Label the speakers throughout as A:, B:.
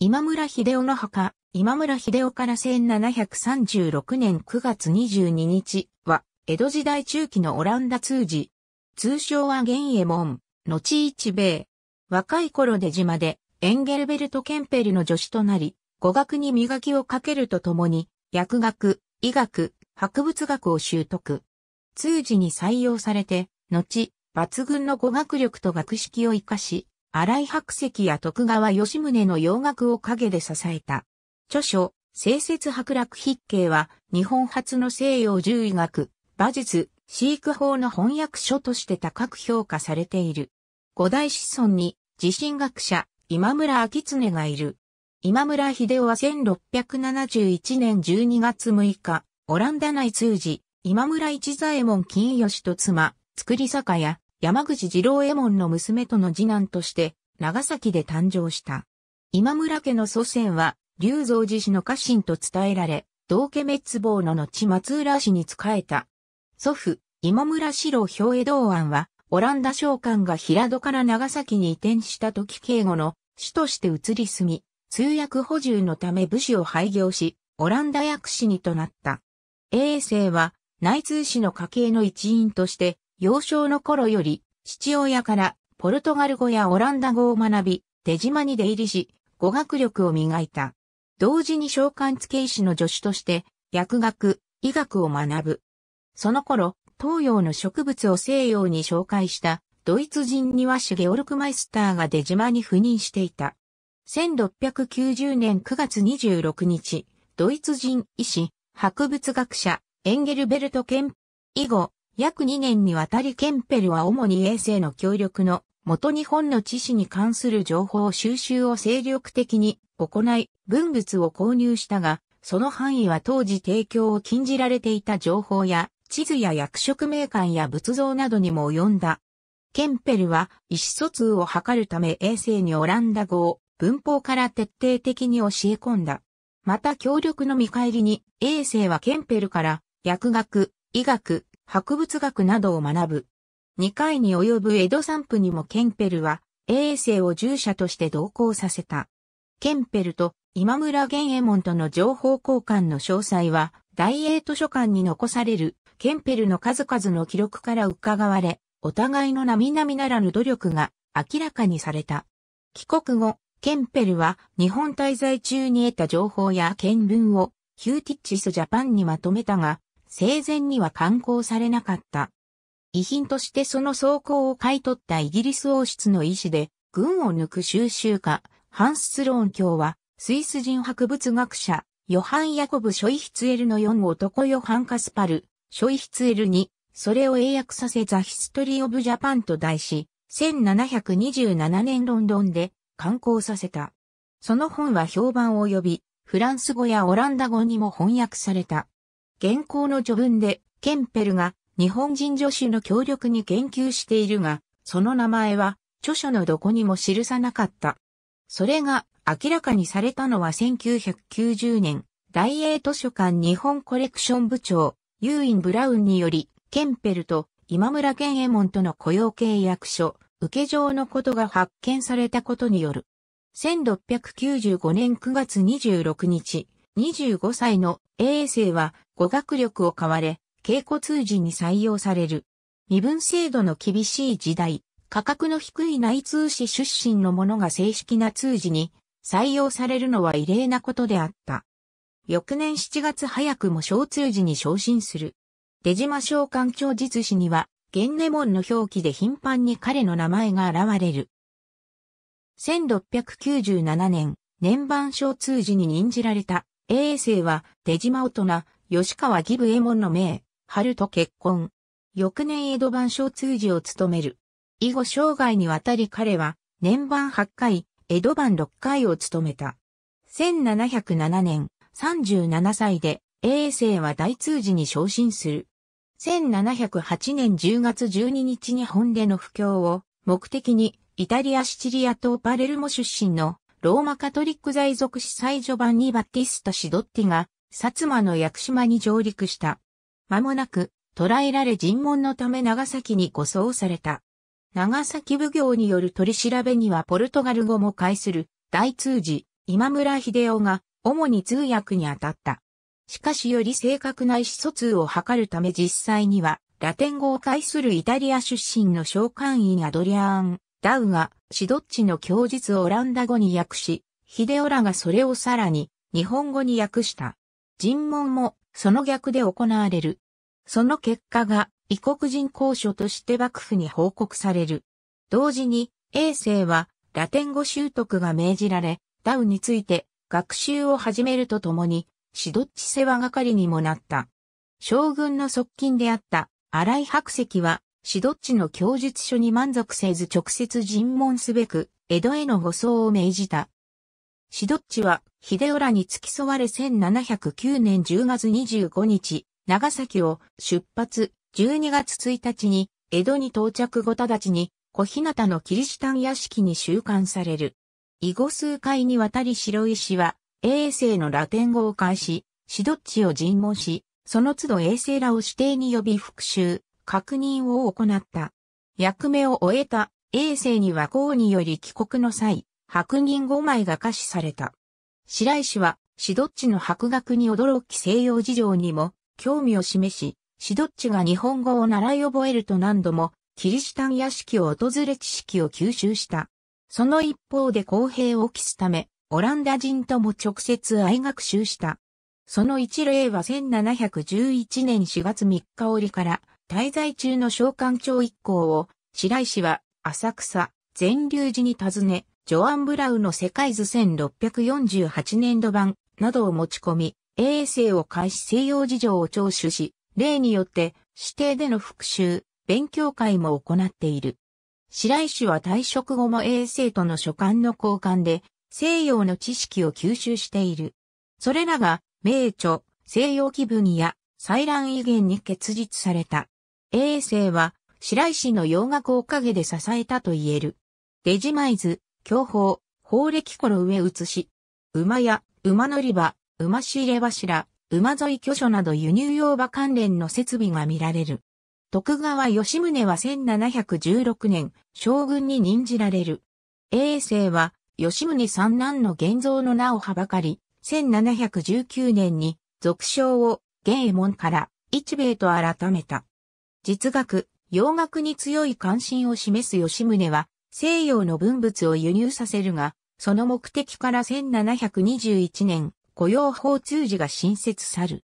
A: 今村秀夫の墓、今村秀夫から1736年9月22日は、江戸時代中期のオランダ通詞通称は玄右衛門、後一米。若い頃出島で、エンゲルベルト・ケンペルの助手となり、語学に磨きをかけるとともに、薬学、医学、博物学を習得。通詞に採用されて、後、抜群の語学力と学識を活かし、新井白石や徳川吉宗の洋楽を陰で支えた。著書、清節白楽筆形は、日本初の西洋獣医学、馬術、飼育法の翻訳書として高く評価されている。五大子孫に、地震学者、今村明常がいる。今村秀夫は1671年12月6日、オランダ内通じ、今村一左衛門金吉と妻、作り酒屋、山口二郎右衛門の娘との次男として、長崎で誕生した。今村家の祖先は、龍造寺氏の家臣と伝えられ、道家滅亡の後松浦氏に仕えた。祖父、今村四郎兵衛道庵は、オランダ商館が平戸から長崎に移転した時警護の主として移り住み、通訳補充のため武士を廃業し、オランダ薬師にとなった。永世は内通士の家系の一員として、幼少の頃より、父親からポルトガル語やオランダ語を学び、出島に出入りし、語学力を磨いた。同時に召喚付け医師の助手として、薬学、医学を学ぶ。その頃、東洋の植物を西洋に紹介したドイツ人庭師ゲオルクマイスターが出島に赴任していた。1690年9月26日、ドイツ人医師、博物学者、エンゲルベルトケン以後、約2年にわたりケンペルは主に衛星の協力の元日本の知識に関する情報収集を精力的に行い、文物を購入したが、その範囲は当時提供を禁じられていた情報や、地図や役職名鑑や仏像などにも及んだ。ケンペルは意思疎通を図るため衛星にオランダ語を文法から徹底的に教え込んだ。また協力の見返りに、衛星はケンペルから薬学、医学、博物学などを学ぶ。2回に及ぶ江戸散布にもケンペルは、衛生を従者として同行させた。ケンペルと今村玄右衛門との情報交換の詳細は、大英図書館に残されるケンペルの数々の記録から伺われ、お互いの並々ならぬ努力が明らかにされた。帰国後、ケンペルは日本滞在中に得た情報や見聞をヒューティッチスジャパンにまとめたが、生前には刊行されなかった。遺品としてその装甲を買い取ったイギリス王室の医師で、軍を抜く収集家、ハンス・スローン卿は、スイス人博物学者、ヨハン・ヤコブ・ショイヒツエルの4男ヨハン・カスパル、ショイヒツエルに、それを英訳させザ・ヒストリー・オブ・ジャパンと題し、1727年ロンドンで刊行させた。その本は評判を呼び、フランス語やオランダ語にも翻訳された。現行の序文で、ケンペルが日本人助手の協力に言及しているが、その名前は著書のどこにも記さなかった。それが明らかにされたのは1990年、大英図書館日本コレクション部長、ユーイン・ブラウンにより、ケンペルと今村玄右衛門との雇用契約書、受け状のことが発見されたことによる。1695年9月26日、25歳の永世は語学力を買われ、稽古通じに採用される。身分制度の厳しい時代、価格の低い内通士出身の者が正式な通じに採用されるのは異例なことであった。翌年7月早くも小通じに昇進する。出島召喚長実史には、玄根門の表記で頻繁に彼の名前が現れる。1697年、年番小通じに任じられた、永世は出島大人、吉川義部衛門の名、春と結婚。翌年江戸番小通事を務める。以後生涯にわたり彼は、年番8回、江戸番6回を務めた。1707年、37歳で、永世は大通事に昇進する。1708年10月12日に本での布教を目的に、イタリア・シチリア島パレルモ出身のローマカトリック在属司祭序版にバッティスタ・シドッティが薩摩の屋久島に上陸した。間もなく、捕らえられ尋問のため長崎に護送された。長崎奉行による取り調べにはポルトガル語も介する大通事、今村秀夫が主に通訳に当たった。しかしより正確な意思疎通を図るため実際には、ラテン語を介するイタリア出身の召喚員アドリアーン・ダウが、シドッチの供述をオランダ語に訳し、秀夫らがそれをさらに日本語に訳した。尋問もその逆で行われる。その結果が異国人公書として幕府に報告される。同時に、衛世はラテン語習得が命じられ、ダウについて学習を始めるとともに、シドッチ世話係にもなった。将軍の側近であった荒井白石は、シドッチの供述書に満足せず直接尋問すべく、江戸への護送を命じた。シドッチは秀浦に付き添われ1709年10月25日、長崎を出発、12月1日に、江戸に到着後直ちに、小日向のキリシタン屋敷に収監される。以後数回にわたり白石は、衛星のラテン語を返し、シドッチを尋問し、その都度衛星らを指定に呼び復讐、確認を行った。役目を終えた衛星には号により帰国の際、白銀5枚が可視された。白石は、シドッチの博学に驚き西洋事情にも興味を示し、シドッチが日本語を習い覚えると何度も、キリシタン屋敷を訪れ知識を吸収した。その一方で公平を期すため、オランダ人とも直接愛学習した。その一例は1711年4月3日折から滞在中の召喚長一行を白石は浅草、善流寺に訪ね、ジョアン・ブラウの世界図1648年度版などを持ち込み、衛星を開始西洋事情を聴取し、例によって指定での復習、勉強会も行っている。白石は退職後も衛星との所管の交換で西洋の知識を吸収している。それらが名著、西洋気分や採卵威厳に結実された。衛星は白石の洋楽を陰で支えたと言える。デジマイズ、教法、法暦頃上移し、馬や、馬乗り場、馬仕入れ柱、馬沿い居所など輸入用馬関連の設備が見られる。徳川吉宗は1716年、将軍に任じられる。永世は、吉宗三男の現像の名をはばかり、1719年に、俗称を、芸門から、一米と改めた。実学、洋学に強い関心を示す吉宗は、西洋の文物を輸入させるが、その目的から1721年、雇用法通事が新設さる。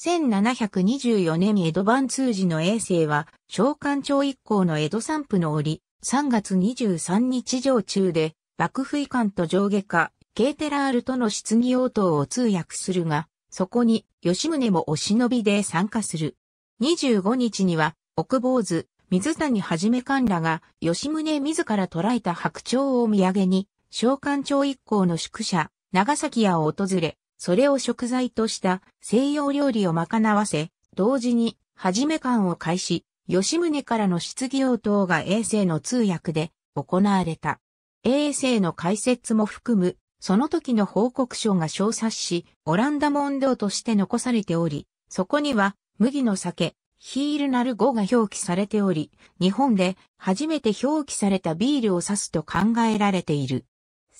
A: 1724年江戸版通事の衛星は、召喚庁一行の江戸散布の折、3月23日上中で、幕府遺憾と上下下、ケーテラールとの質疑応答を通訳するが、そこに、吉宗もお忍びで参加する。25日には、奥坊主、水谷はじめ官らが、吉宗自ら捕らえた白鳥を土産に、召喚町一行の宿舎、長崎屋を訪れ、それを食材とした西洋料理を賄わせ、同時に、はじめ館を開始、吉宗からの質疑応答が衛星の通訳で行われた。衛星の解説も含む、その時の報告書が小冊子、オランダ問答として残されており、そこには、麦の酒、ヒールなる語が表記されており、日本で初めて表記されたビールを指すと考えられている。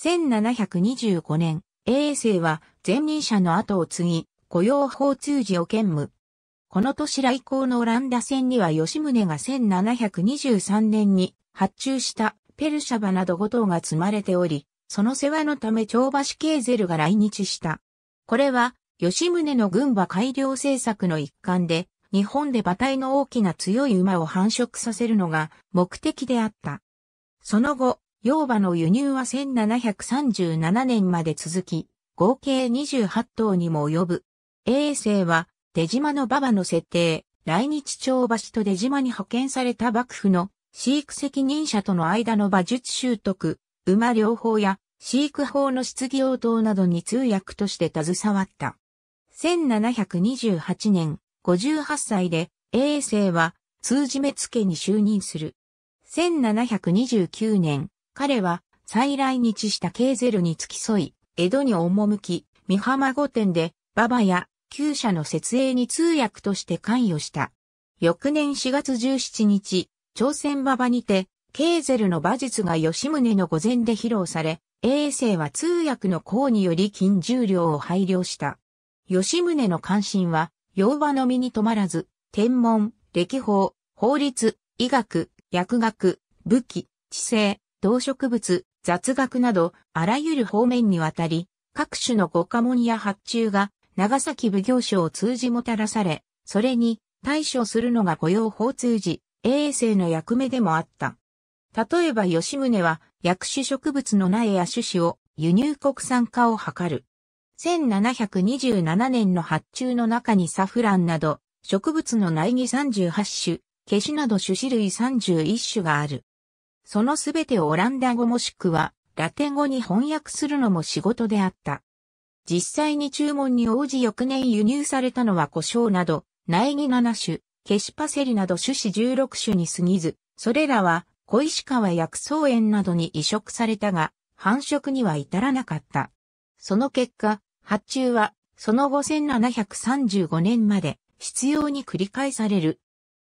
A: 1725年、衛生は前任者の後を継ぎ、雇用法通事を兼務。この年来航のオランダ船には吉宗が1723年に発注したペルシャバなど5頭が積まれており、その世話のため長橋ケーゼルが来日した。これは吉宗の軍馬改良政策の一環で、日本で馬体の大きな強い馬を繁殖させるのが目的であった。その後、洋馬の輸入は1737年まで続き、合計28頭にも及ぶ。衛星は、出島の馬場の設定、来日町橋と出島に派遣された幕府の飼育責任者との間の馬術習得、馬療法や飼育法の質疑応答などに通訳として携わった。1728年、58歳で、永世は、通じ目付に就任する。1729年、彼は、再来日したケーゼルに付き添い、江戸に赴き、三浜御殿で、馬場や、旧社の設営に通訳として関与した。翌年4月17日、朝鮮馬場にて、ケーゼルの馬術が吉宗の御前で披露され、永世は通訳の功により金重量を配慮した。吉宗の関心は、洋話のみに止まらず、天文、歴法、法律、医学、薬学、武器、知性、動植物、雑学など、あらゆる方面にわたり、各種のご家門や発注が、長崎奉行所を通じもたらされ、それに対処するのが御用法通じ、衛生の役目でもあった。例えば吉宗は、薬種植物の苗や種子を輸入国産化を図る。1727年の発注の中にサフランなど、植物の苗木38種、ケシなど種子類31種がある。そのすべてをオランダ語もしくは、ラテン語に翻訳するのも仕事であった。実際に注文に応じ翌年輸入されたのは胡椒など、苗木7種、ケシパセリなど種子16種に過ぎず、それらは小石川薬草園などに移植されたが、繁殖には至らなかった。その結果、発注は、その後1735年まで、必要に繰り返される。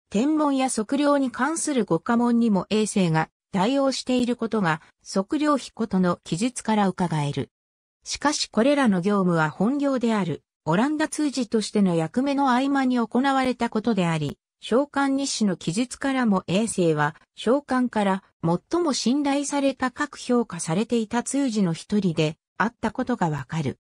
A: 天文や測量に関する五家門にも衛星が対応していることが測量費ことの記述から伺える。しかしこれらの業務は本業であるオランダ通事としての役目の合間に行われたことであり、召喚日誌の記述からも衛星は召喚から最も信頼された各評価されていた通事の一人であったことがわかる。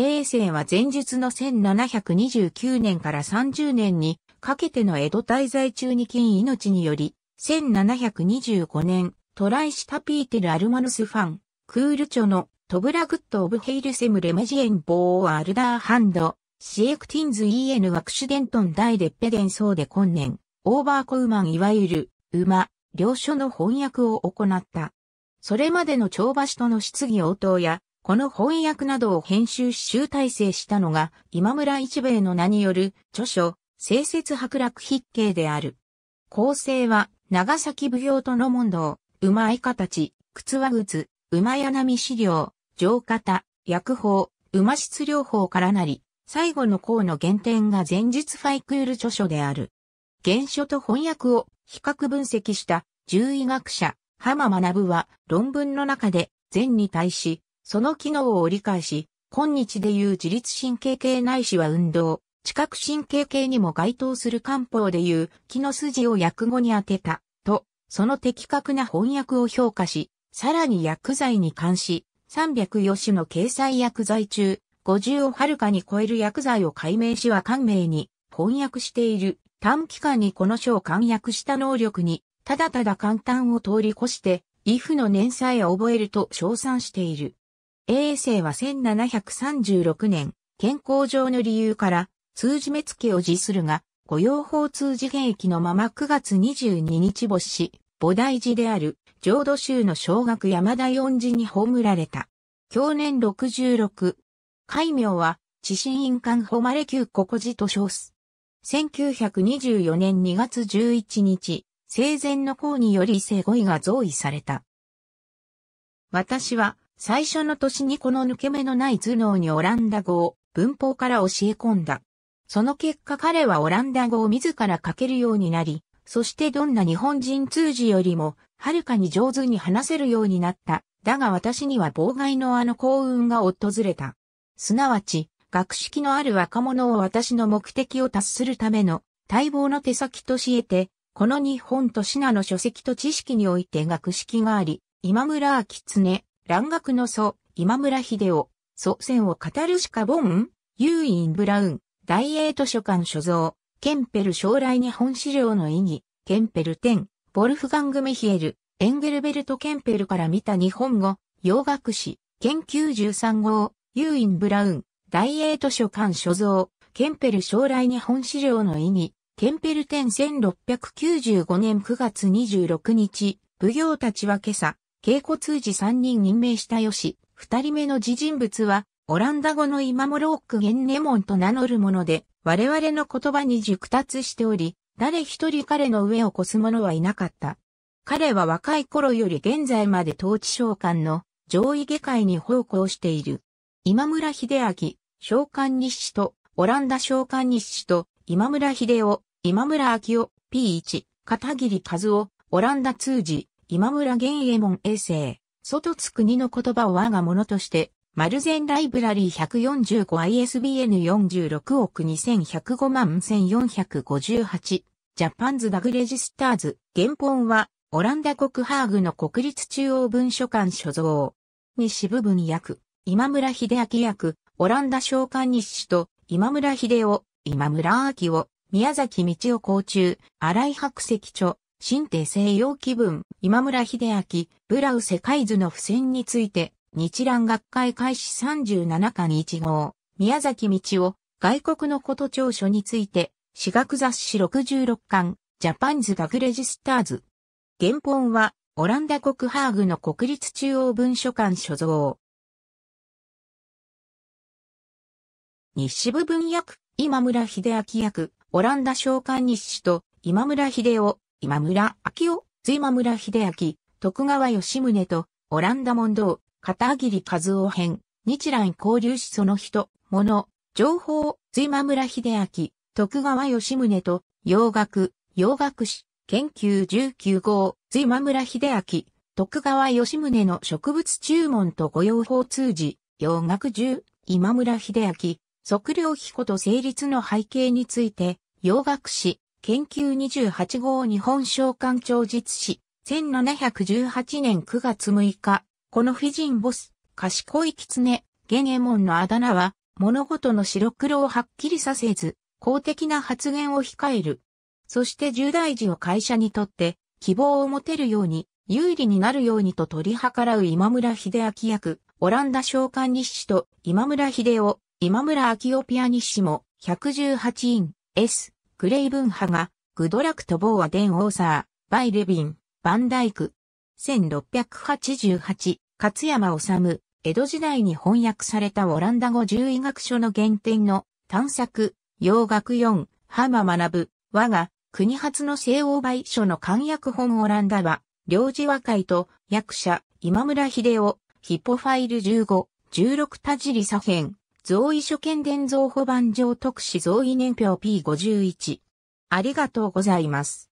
A: 永世は前述の1729年から30年にかけての江戸滞在中に金命により、1725年、トライシタピーテル・アルマヌスファン、クールチョのトブラグッド・オブ・ヘイル・セム・レメジエン・ボー・アルダー・ハンド、シエクティンズ・イエヌ・アクシデントン・ダイ・デッペデン・ソーで今年、オーバーコウマンいわゆる、馬、両書の翻訳を行った。それまでの帳場師との質疑応答や、この翻訳などを編集集大成したのが、今村一兵衛の名による著書、清節白楽筆形である。構成は、長崎奉行との問答、馬い形、靴は靴、馬柳資料、上方、薬法、馬質療法からなり、最後の項の原点が前述ファイクール著書である。原書と翻訳を比較分析した獣医学者、浜学は論文の中で、善に対し、その機能を理解し、今日でいう自律神経系ないしは運動、知覚神経系にも該当する漢方でいう気の筋を訳語に当てた、と、その的確な翻訳を評価し、さらに薬剤に関し、3 0 0余種の掲載薬剤中、50をはるかに超える薬剤を解明しは官名に翻訳している。短期間にこの書を簡約した能力に、ただただ簡単を通り越して、イフの年さえ覚えると称賛している。永生は1736年、健康上の理由から、通じ目付を辞するが、御用法通じ現役のまま9月22日没し、菩提寺である、浄土宗の小学山田四寺に葬られた。去年66。戒名は、地震院間誉れ旧国寺と称す。1924年2月11日、生前の功により生語位が増位された。私は、最初の年にこの抜け目のない頭脳にオランダ語を文法から教え込んだ。その結果彼はオランダ語を自ら書けるようになり、そしてどんな日本人通じよりも、はるかに上手に話せるようになった。だが私には妨害のあの幸運が訪れた。すなわち、学識のある若者を私の目的を達するための待望の手先としえて、この日本とシナの書籍と知識において学識があり、今村明常、蘭学の祖、今村秀夫、祖先を語るしかボン、ユーイン・ブラウン、大英図書館所蔵、ケンペル将来日本資料の意義、ケンペル10、ボルフガング・メヒエル、エンゲルベルト・ケンペルから見た日本語、洋学史、研究13号、ユーイン・ブラウン、大英図書館所蔵、ケンペル将来日本資料の意義、ケンペル10 1695年9月26日、奉行たちは今朝、稽古通じ3人任命したよし、2人目の自人物は、オランダ語の今もロックゲンネモンと名乗るもので、我々の言葉に熟達しており、誰一人彼の上を越す者はいなかった。彼は若い頃より現在まで統治召喚の上位下界に奉公している。今村秀明、召喚日誌と、オランダ召喚日誌と、今村秀夫、今村明夫、P1、片桐和夫、オランダ通じ、今村玄右衛門衛星、外津国の言葉を我が物として、マルゼンライブラリー 145ISBN46 億2105万1458、ジャパンズダグレジスターズ、原本は、オランダ国ハーグの国立中央文書館所蔵。西部分役、今村秀明役、オランダ商館日誌と、今村秀夫、今村明夫、宮崎道夫校中、荒井白石著、新帝西洋気分、今村秀明、ブラウ世界図の付箋について、日蘭学会開始37巻1号、宮崎道夫、外国のこと長書について、私学雑誌66巻、ジャパンズ学レジスターズ。原本は、オランダ国ハーグの国立中央文書館所蔵。日誌部分役、今村秀明役、オランダ商館日誌と、今村秀夫、今村明夫、今村秀明、徳川吉宗と、オランダ問答、片桐和夫編、日蘭交流史その人、物、情報、今村秀明、徳川吉宗と、洋楽、洋楽史、研究19号、今村秀明、徳川吉宗の植物注文と御用法通じ、洋楽10、今村秀明、測量費こと成立の背景について、洋楽史、研究28号日本商館長実史、1718年9月6日、このフィジンボス、賢い狐、ゲネモンのあだ名は、物事の白黒をはっきりさせず、公的な発言を控える。そして重大事を会社にとって、希望を持てるように、有利になるようにと取り計らう今村秀明役、オランダ召喚日誌と今村秀夫、今村明夫ピアニッシも、118イン、S、クレイブン派が、グドラクト・ボーア・デン・オーサー、バイ・レビン、バンダイク。1688、勝山治、江戸時代に翻訳されたオランダ語獣医学書の原点の探索、洋学4、浜学我が、国初の西欧売書の簡約本オランダは、領事和解と、役者、今村秀夫、ヒポファイル15、16田尻左辺、増位所見伝造保番上特使増位年表 P51。ありがとうございます。